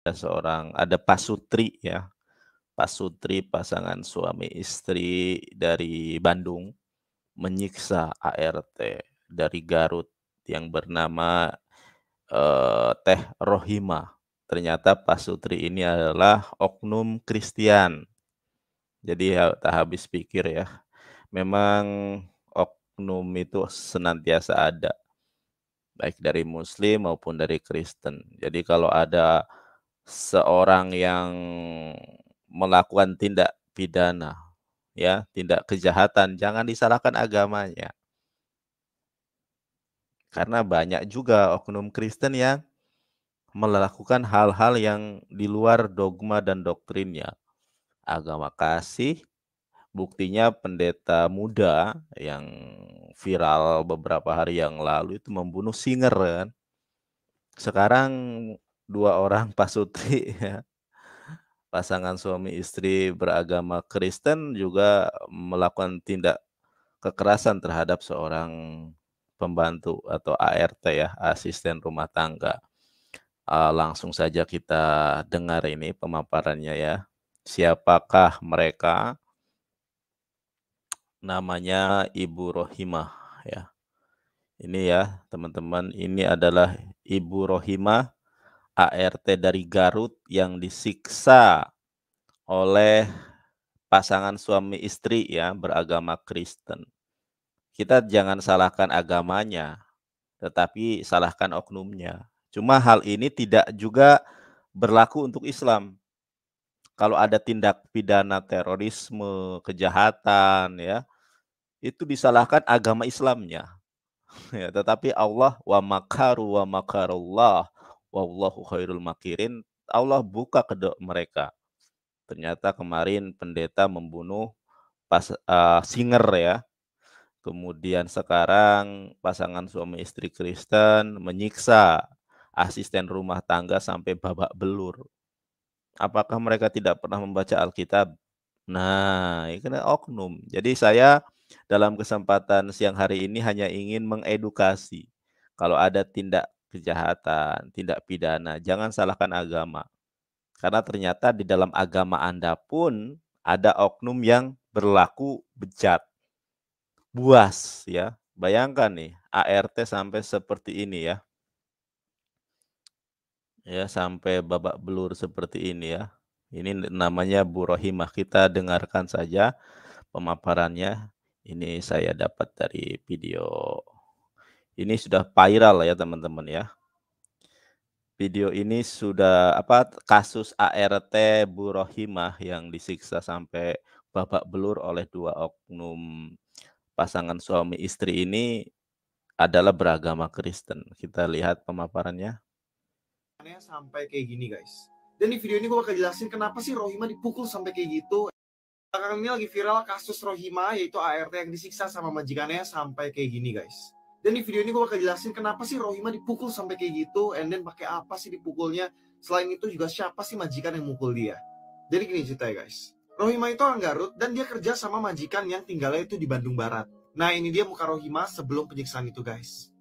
ada seorang ada pasutri ya pasutri pasangan suami istri dari Bandung menyiksa ART dari Garut yang bernama eh, Teh Rohima ternyata pasutri ini adalah oknum Kristen. jadi ya, tak habis pikir ya memang oknum itu senantiasa ada baik dari Muslim maupun dari Kristen jadi kalau ada seorang yang melakukan tindak pidana, ya, tindak kejahatan, jangan disalahkan agamanya. Karena banyak juga oknum Kristen yang melakukan hal-hal yang di luar dogma dan doktrinnya. Agama kasih, buktinya pendeta muda yang viral beberapa hari yang lalu itu membunuh singer kan. Sekarang dua orang pasutri ya. Pasangan suami istri beragama Kristen juga melakukan tindak kekerasan terhadap seorang pembantu atau ART ya, asisten rumah tangga. Uh, langsung saja kita dengar ini pemaparannya ya. Siapakah mereka? Namanya Ibu Rohimah ya. Ini ya, teman-teman, ini adalah Ibu Rohimah ART dari Garut yang disiksa oleh pasangan suami istri ya beragama Kristen. Kita jangan salahkan agamanya, tetapi salahkan oknumnya. Cuma hal ini tidak juga berlaku untuk Islam. Kalau ada tindak pidana terorisme, kejahatan ya, itu disalahkan agama Islamnya. Ya, tetapi Allah wa makaru wa makarullah wallahu khairul makirin Allah buka kedok mereka ternyata kemarin pendeta membunuh pas uh, singer ya kemudian sekarang pasangan suami istri Kristen menyiksa asisten rumah tangga sampai babak belur apakah mereka tidak pernah membaca Alkitab nah ini kan oknum jadi saya dalam kesempatan siang hari ini hanya ingin mengedukasi kalau ada tindak kejahatan, tindak pidana. Jangan salahkan agama. Karena ternyata di dalam agama Anda pun ada oknum yang berlaku bejat. Buas ya. Bayangkan nih ART sampai seperti ini ya. Ya, sampai babak belur seperti ini ya. Ini namanya Bu Rohimah. Kita dengarkan saja pemaparannya. Ini saya dapat dari video ini sudah viral ya teman-teman ya. Video ini sudah apa kasus ART Bu Rohimah yang disiksa sampai babak belur oleh dua oknum pasangan suami istri ini adalah beragama Kristen. Kita lihat pemaparannya. Sampai kayak gini guys. Dan di video ini gue bakal jelasin kenapa sih Rohima dipukul sampai kayak gitu. Belakangan ini lagi viral kasus Rohima yaitu ART yang disiksa sama majikannya sampai kayak gini guys. Dan di video ini gue bakal jelasin kenapa sih Rohima dipukul sampai kayak gitu, and then pakai apa sih dipukulnya. Selain itu juga siapa sih majikan yang mukul dia. Jadi gini ceritanya guys. Rohima itu orang Garut dan dia kerja sama majikan yang tinggalnya itu di Bandung Barat. Nah ini dia muka Rohima sebelum penyiksaan itu guys.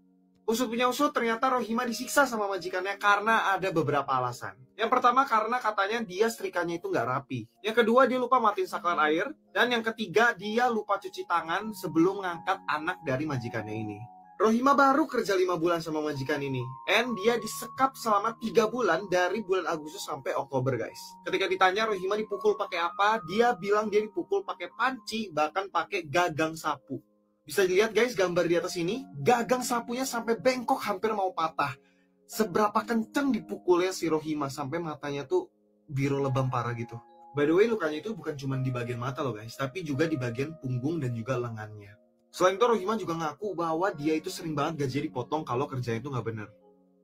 Usut punya usut ternyata Rohima disiksa sama majikannya karena ada beberapa alasan. Yang pertama karena katanya dia setrikannya itu nggak rapi. Yang kedua dia lupa matiin saklar air. Dan yang ketiga dia lupa cuci tangan sebelum mengangkat anak dari majikannya ini. Rohima baru kerja lima bulan sama majikan ini. And dia disekap selama tiga bulan dari bulan Agustus sampai Oktober guys. Ketika ditanya Rohima dipukul pakai apa, dia bilang dia dipukul pakai panci, bahkan pakai gagang sapu. Bisa dilihat guys gambar di atas ini, gagang sapunya sampai bengkok hampir mau patah. Seberapa kenceng dipukulnya si Rohima sampai matanya tuh biru lebam parah gitu. By the way, lukanya itu bukan cuma di bagian mata loh guys, tapi juga di bagian punggung dan juga lengannya. Selain itu Rohiman juga ngaku bahwa dia itu sering banget gaji dipotong kalau kerjanya itu nggak bener.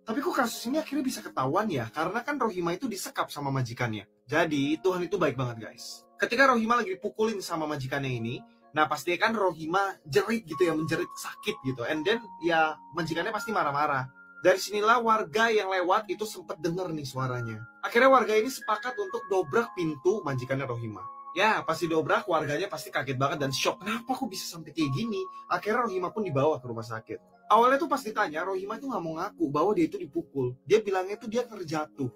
Tapi kok kasus ini akhirnya bisa ketahuan ya? Karena kan Rohima itu disekap sama majikannya. Jadi Tuhan itu baik banget guys. Ketika Rohima lagi dipukulin sama majikannya ini, nah pasti kan Rohima jerit gitu ya, menjerit sakit gitu. And then ya majikannya pasti marah-marah. Dari sinilah warga yang lewat itu sempat denger nih suaranya. Akhirnya warga ini sepakat untuk dobrak pintu majikannya Rohima ya pasti dobrak warganya pasti kaget banget dan shock kenapa aku bisa sampai kayak gini akhirnya Rohima pun dibawa ke rumah sakit awalnya tuh pas ditanya Rohima tuh nggak mau ngaku bahwa dia itu dipukul dia bilangnya tuh dia terjatuh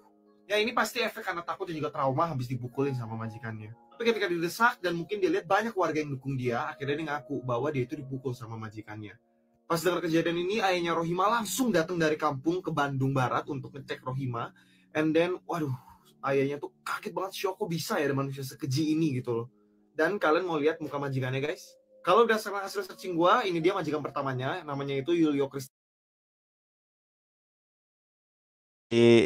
ya ini pasti efek karena takut dan juga trauma habis dipukulin sama majikannya tapi ketika didesak dan mungkin dia lihat banyak warga yang dukung dia akhirnya dia ngaku bahwa dia itu dipukul sama majikannya Pas dengar kejadian ini, ayahnya Rohima langsung datang dari kampung ke Bandung Barat untuk ngecek Rohima. And then, waduh, ayahnya tuh kaget banget shock kok bisa ya ada manusia sekeji ini gitu loh dan kalian mau lihat muka majikannya guys kalau berdasarkan hasil searching gua ini dia majikan pertamanya namanya itu Yulio Christ di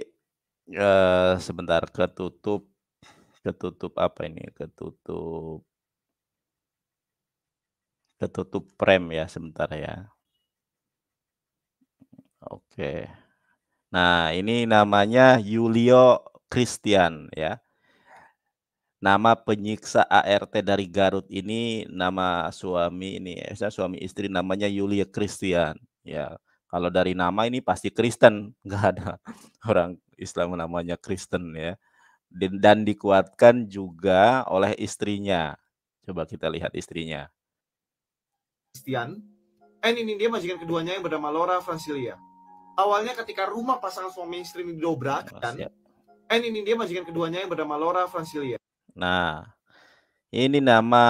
uh, sebentar ketutup ketutup apa ini ketutup ketutup prem ya sebentar ya oke nah ini namanya Yulio Christian ya. Nama penyiksa ART dari Garut ini nama suami ini, saya suami istri namanya Yulia Christian ya. Kalau dari nama ini pasti Kristen, enggak ada orang Islam namanya Kristen ya. Dan dikuatkan juga oleh istrinya. Coba kita lihat istrinya. Christian, Eh ini dia majikan keduanya yang bernama Laura Francilia. Awalnya ketika rumah pasangan suami istri ini didobrak, kan, ya eh ini, ini dia majikan keduanya yang bernama Laura Francilia. Nah, ini nama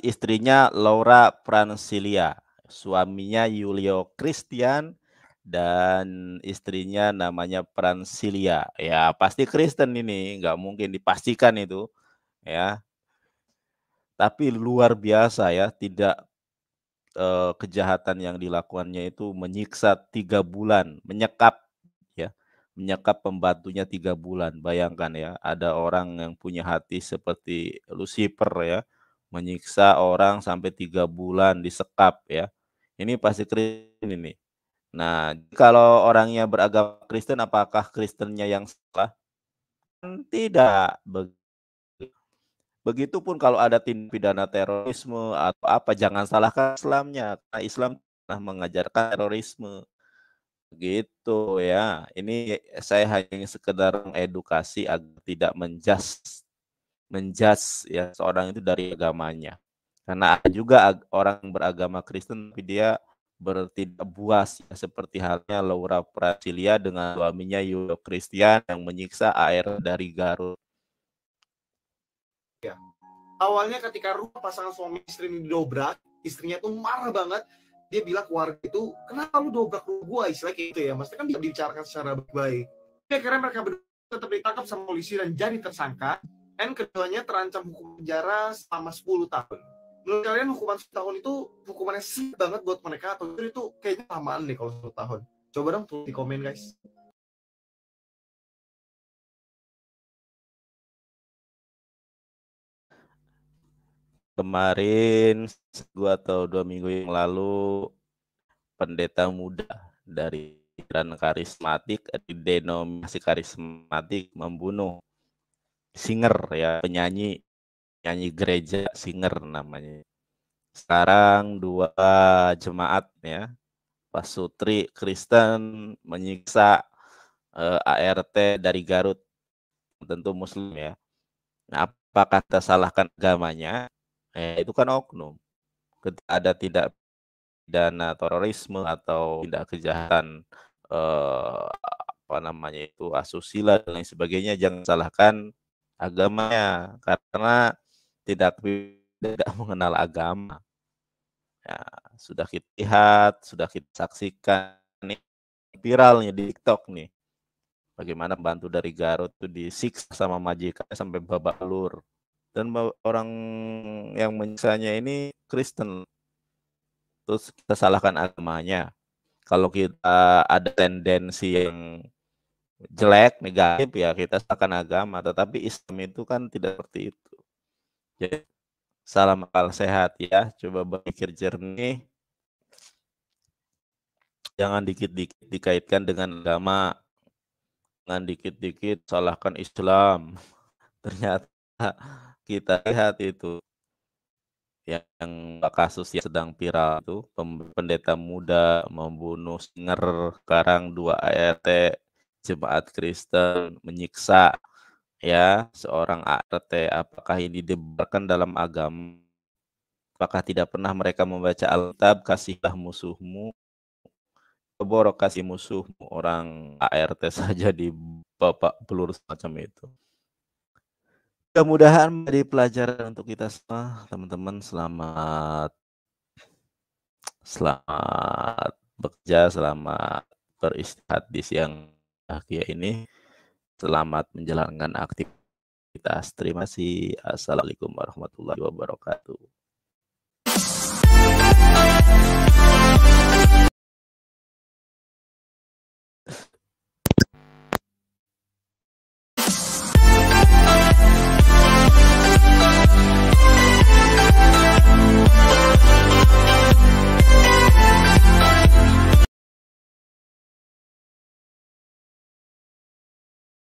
istrinya Laura Francilia, suaminya Julio Christian dan istrinya namanya Francilia. Ya, pasti Kristen ini, nggak mungkin dipastikan itu, ya. Tapi luar biasa ya, tidak eh, kejahatan yang dilakukannya itu menyiksa tiga bulan, menyekap menyekap pembantunya tiga bulan. Bayangkan ya, ada orang yang punya hati seperti Lucifer ya, menyiksa orang sampai tiga bulan disekap ya. Ini pasti Kristen ini. Nah, kalau orangnya beragama Kristen, apakah Kristennya yang salah? Tidak. Begitupun kalau ada tindak pidana terorisme atau apa, jangan salahkan Islamnya. Karena Islam telah mengajarkan terorisme. Gitu ya. Ini saya hanya sekedar mengedukasi agar tidak menjas menjas ya seorang itu dari agamanya. Karena ada juga orang beragama Kristen tapi dia bertindak buas ya, seperti halnya Laura Prasilia dengan suaminya Yudo Christian yang menyiksa air dari Garut. Ya. Awalnya ketika rumah pasangan suami istri ini didobrak, istrinya tuh marah banget dia bilang warga itu kenapa lu dobrak lu gua istilah kayak gitu ya maksudnya kan bisa dibicarakan secara baik ya karena mereka berdua tetap ditangkap sama polisi dan jadi tersangka dan keduanya terancam hukum penjara selama 10 tahun menurut kalian hukuman 10 tahun itu hukumannya sih banget buat mereka atau itu kayaknya lamaan nih kalau 10 tahun coba dong tulis di komen guys kemarin dua atau dua minggu yang lalu pendeta muda dari dan karismatik di eh, denominasi karismatik membunuh singer ya penyanyi penyanyi gereja singer namanya sekarang dua jemaat ya Sutri Kristen menyiksa eh, ART dari Garut tentu Muslim ya nah, apakah kita salahkan agamanya eh, itu kan oknum ada tidak dana terorisme atau tidak kejahatan eh, apa namanya itu asusila dan lain sebagainya jangan salahkan agamanya karena tidak tidak mengenal agama ya sudah kita lihat sudah kita saksikan nih viralnya di TikTok nih bagaimana bantu dari Garut tuh disiksa sama majikan sampai babak belur dan orang yang menyesalnya ini Kristen. Terus kita salahkan agamanya. Kalau kita ada tendensi yang jelek, negatif ya kita salahkan agama, tetapi Islam itu kan tidak seperti itu. Jadi salam akal sehat ya, coba berpikir jernih. Jangan dikit-dikit dikaitkan dengan agama. Jangan dikit-dikit salahkan Islam. Ternyata kita lihat itu yang kasus yang sedang viral itu pendeta muda membunuh singer sekarang dua ART jemaat Kristen menyiksa ya seorang ART apakah ini diberikan dalam agama apakah tidak pernah mereka membaca Alkitab kasihlah musuhmu keborok kasih musuhmu orang ART saja di bapak peluru semacam itu Mudah-mudahan menjadi pelajaran untuk kita semua, teman-teman. Selamat selamat bekerja, selamat beristirahat di siang akhir ini. Selamat menjalankan aktivitas. Terima kasih. Assalamualaikum warahmatullahi wabarakatuh.